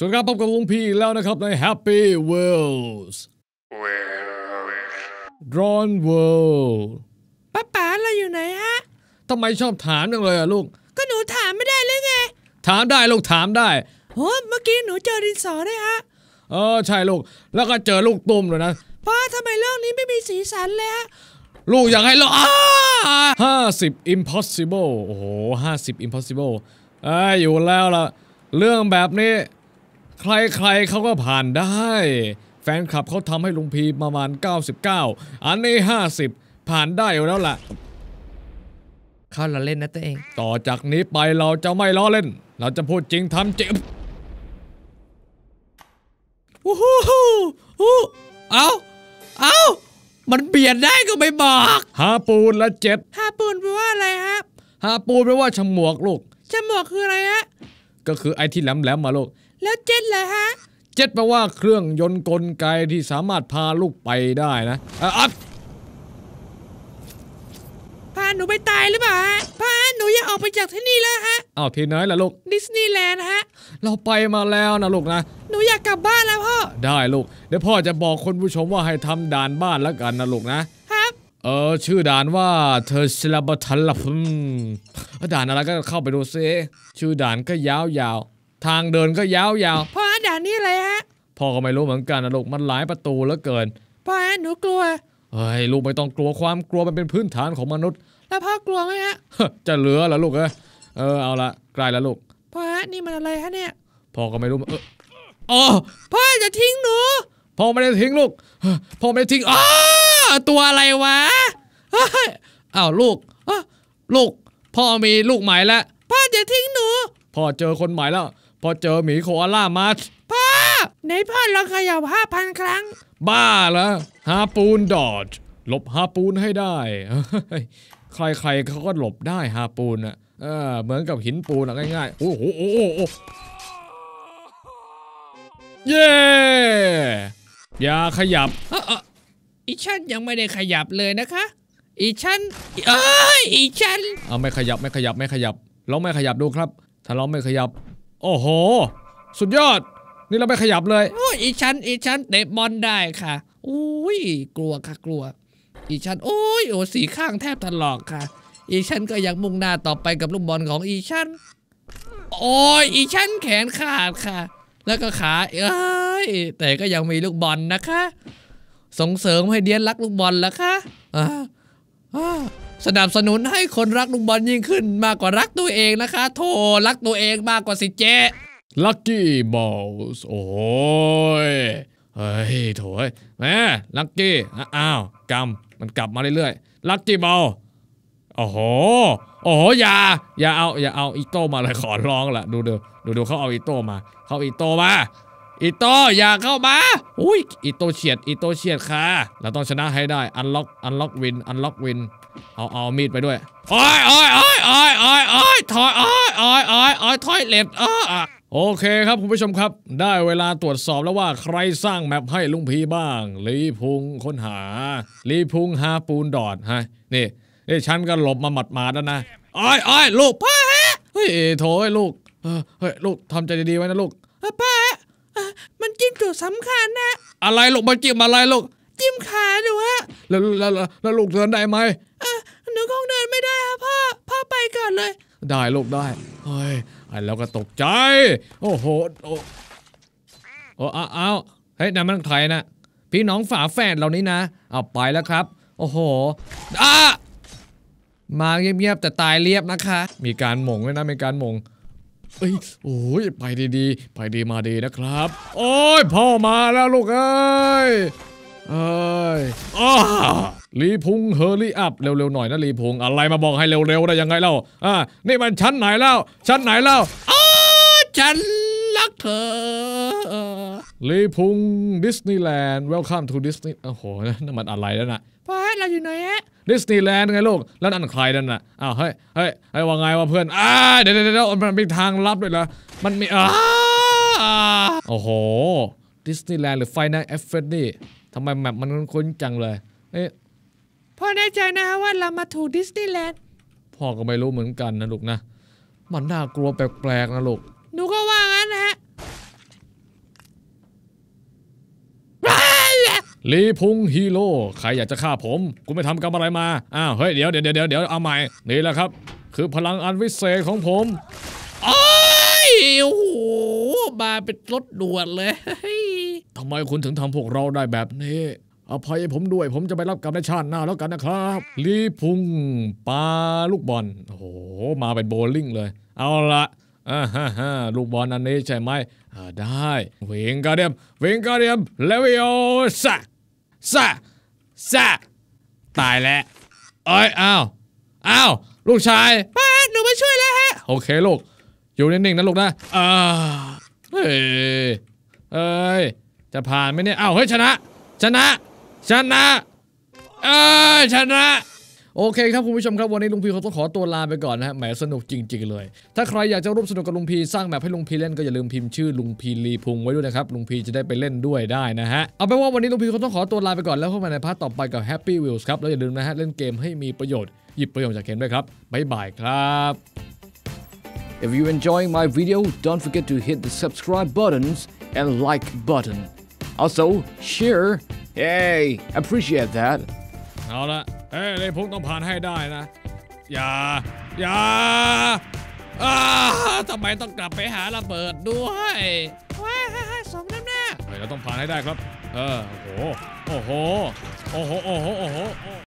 ส่วนการพบกับลุงพีแล้วนะครับใน Happy Worlds Drawn World ป้าป๋าเราอยู่ไหนฮะทำไมชอบถามจังเลยอะลูกก็หนูถามไม่ได้เลยไง ถามได้ลูกถามได้โอ้เมื่อกี้หนูเจอดินสอด้วยฮะเออใช่ลูก แล้วก็เจอลูกตุ้มเลยนะพ่อทำไมเรื่องนี้ไม่มีสีสันเลยฮะ ลูกอยากให้เราห้าสิบ impossible โอ้โหห้าสิบ impossible เอ้ย อยู่แล้วล่ะเรื่องแบบนี้ใครๆเขาก็ผ่านได้ แฟนคลับเขาทำให้ลุงพีประมาณ99 อันนี้50ผ่านได้อแล้วล่ะ เข้าเราเล่นนะตัวเอง ต่อจากนี้ไปเราจะไม่ล้อเล่น เราจะพูดจริงทำจริงวู้ฮู้ฮู้เอาเอามันเปลี่ยนได้ก็ไม่บอก้าปูนละเจ็ห้าปูนแปลว่าอะไรครับฮาปูนแปลว่าฉมวกลูกฉมวกคืออะไรฮะ ก็คือไอที่แหลมๆมาลูกแล้วเจ็ดเหรอฮะเจ็ดแปลว่าเครื่องยนต์กลไกที่สามารถพาลูกไปได้นะอ่ะอพาหนูไปตายหรือเปล่าฮะพาหนูอยากออกไปจากที่นี่แล้วฮะเอาทีไหนล่ะลูกดิสนีย์แลนด์ฮะเราไปมาแล้วนะลูกนะหนูอยากกลับบ้านแล้วพ่อได้ลูกเดี๋ยวพ่อจะบอกคนผู้ชมว่าให้ทำด่านบ้านแล้วกันนะลูกนะครับเออชื่อด่านว่าเธอชลบทันลับด่านอะไรก็เข้าไปดูซิชื่อด่านก็ยาววทางเดินก็ยาวยาวพ่อด่านนี้เลยฮะ พ่อก็ไม่รู้เหมือนกันนะลูก มันหลายประตูแล้วเกิน พ่อหนูกลัว เฮ้ยลูกไม่ต้องกลัวความกลัวมันเป็นพื้นฐานของมนุษย์ แล้วพ่อกลัวไหมฮะ จะเหลือเหรอลูกเอ้เออเอาละใกล้แล้วลูก พ่อนี่มันอะไรฮะเนี่ย พ่อก็ไม่รู้เอออพ่อจะทิ้งหนู พ่อไม่ได้ทิ้งลูก พ่อไม่ได้ทิ้ง อ้าตัวอะไรวะเอ้าลูกลูก พ่อมีลูกใหม่แล้ว พ่อจะทิ้งหนู พ่อเจอคนใหม่แล้วพอเจอหมีโคอาล่ามาพ่อไหนพ่อเราเขย่าห้าพันครั้ง บ้าแล้วฮาปูนดอดหลบฮาปูนให้ได้ใครใครเขาก็หลบได้ฮาปูนอะเหมือนกับหินปูนง่ายๆโอ้โหโอ้โหเย่อย่าขยับอีชันยังไม่ได้ขยับเลยนะคะ อีชันเอ้ยอีชันเอาไม่ขยับไม่ขยับไม่ขยับ เราไม่ขยับดูครับ ถ้าเราไม่ขยับโอ้โห สุดยอด นี่เราไม่ขยับเลยโอ้ยอีชั้นอีชั้นเตะบอลได้ค่ะ อุ้ยกลัวค่ะกลัว อีชั้นโอ้ยโอ้สีข้างแทบถลอกค่ะ อีชั้นก็ยังมุ่งหน้าต่อไปกับลูกบอลของอีชั้นโอ้ยอีชั้นแขนขาดค่ะ แล้วก็ขาเอ้ยแต่ก็ยังมีลูกบอลนะคะ ส่งเสริมให้เดียนรักลูกบอลแล้วค่ะอ่าอ่าสนับสนุนให้คนรักลูกบอลยิ่งขึ้นมากกว่ารักตัวเองนะคะ โทรักตัวเองมากกว่าสิเจลั u กี้บอลส์โอ้ยเฮ้ยโถยแม่ลั k กี้อ้าวกำมันกลับมาเรื่อยๆลั c กี้บอลโอ้โห โอ้โห อย่า อย่าเอา อย่าเอาอีโต้มาเลยขอร้องละ ดูดูดูดูเขาเอาอีโต้มา เขาอีโต้มาอิโตอย่าเข้ามา อุ้ยอิโตเฉียด อิโตเฉียดค่ะ เราต้องชนะให้ได้ อันล็อก อันล็อกวิน อันล็อกวิน เอา เอามีดไปด้วยไอ้ยอ้ยอ้ยอ้ยอ้ไอ้ยถอยไอ้ยอ้ยอ้ยอ้ยถอยเล็ด อ่ะโอเคครับคุณผู้ชมครับ ได้เวลาตรวจสอบแล้วว่าใครสร้างแมปให้ลุงพีบ้างลีพุงค้นหาลีพุง หาปูนดอด ฮะ นี่นี่ฉันก็หลบมาหมัดมาแล้วนะอ้อยอ้อยลูกพ่อเฮ้ยโถยลูก เฮ้ยลูกทำใจดีๆไว้นะลูกพ่อมันจิ้มจุดสำคัญนะ อะไรลูกมันจิ้มอะไรลูก จิ้มขาหนูฮะแล้วแล้วแล้วลูกเดินได้ไหมอ่หนูคงเดินไม่ได้ครับพ่อ พ่อไปก่อนเลย ได้ลูกได้เฮ้ยไอ้เราก็ตกใจ โอ้โหโอ้โอ้เอาเฮ้ยนัยนมันใคยนะ พี่น้องฝาแฝดเหล่านี้นะเอาไปแล้วครับ โอ้โห อ่ะมาเงียบ ๆ แต่ตายเรียบนะคะ มีการหมงเลยนะมีการหมงเอ้ยโอ้ย ไปดีๆ ไปดีมาดีนะครับ โอ้ย พ่อมาแล้วลูกเอ้ย เอ้ยอีพุงเฮอรี่อัพ เร็วๆหน่อยนะรีพุง อะไรมาบอกให้เร็วๆได้ยังไงเล่าอ่า นี่มันชั้นไหนแล้ว ชั้นไหนแล้วอ้าชั้นักเธอลีพุงดิสนีย์แลนด์เวลคัมทูดิสนีย์โอ้โหนั่นมันอะไรแล้วนะพห้เราอยู่ไหนอะดิสนีย์แลนด์ไงลูกแล้วนั่นใครนั่นน่ะอ้าวเฮ้ยเฮ้ย้ว่าไงว่าเพื่อนอ้าเดี๋ยวเดี๋ยวมันมีทางลับด้วยเหรอมันมีอ้าโอ้โหดิสนีย์แลนด์หรือไฟนั่เอฟเฟนี่ทำไมแมพมันคุ้นจังเลยเอ๊ะพ่อแน่ใจนะว่าเรามาถูกดิสนีย์แลนด์พ่อก็ไม่รู้เหมือนกันนะลูกนะมันน่ากลัวแปลกๆนะลูกหนูก็ว่าลีพุงฮีโร่ใครอยากจะฆ่าผม กูไม่ทำกรรมอะไรมาอ้าวเฮ้ยเดี๋ยวเดี๋ยวเดี๋ยวเดี๋ยวเอาใหม่นี่แหละครับ คือพลังอันวิเศษของผมโอ้ยโอ้หมาเป็นรถด่วนเลยทำไมคุณถึงทำพวกเราได้แบบนี้อภัยผมด้วย ผมจะไปรับกรรมในชาติหน้าแล้วกันนะครับ ลีพุงปลาลูกบอลโอ้โหมาเป็นโบลิ่งเลย เอาละอ่าฮ่าฮ่าลูกบอลอันนี้ใช่ไหมได้เวงกาเดียมเวงกาเดียมเลวิโอซซะซะตายแล้วเอ้ยอ้าวอ้าวลูกชายป้าหนูมาช่วยแล้วฮะ โอเค ลูก อยู่นิ่งๆนะลูกนะออเฮ้ย เอ้ย จะผ่านไหมเนี่ยอ้าวเฮ้ย ชนะชนะ ชนะ เอ้ย ชนะโอเคครับคุณผู้ชมครับวันนี้ลุงพีเขาต้องขอตัวลาไปก่อนนะฮะแหมสนุกจริงๆ เลยถ้าใครอยากจะร่วมสนุกกับลุงพีสร้างแบบให้ลุงพีเล่นก็อย่าลืมพิมพ์ชื่อลุงพีลีพุงไว้ด้วยนะครับลุงพีจะได้ไปเล่นด้วยได้นะฮะเอาเป็นว่าวันนี้ลุงพีเขาต้องขอตัวลาไปก่อนแล้วพบกันในพาร์ทต่อไปกับ Happy Wheels ครับแล้วอย่าลืมนะฮะเล่นเกมให้มีประโยชน์หยิบประโยชน์จากเกมด้วยครับบ๊ายบายครับ If you enjoying my video don't forget to hit the subscribe buttons and like button also share hey appreciate that เอาละเอ้ยเลยพวกต้องผ่านให้ได้นะ อย่า อย่าอ้าทำไมต้องกลับไปหาระเบิดด้วย ว้าวสอน้หน้าเราต้องผ่านให้ได้ครับเออโอ้โห โอ้โห โอ้โหโอ้โห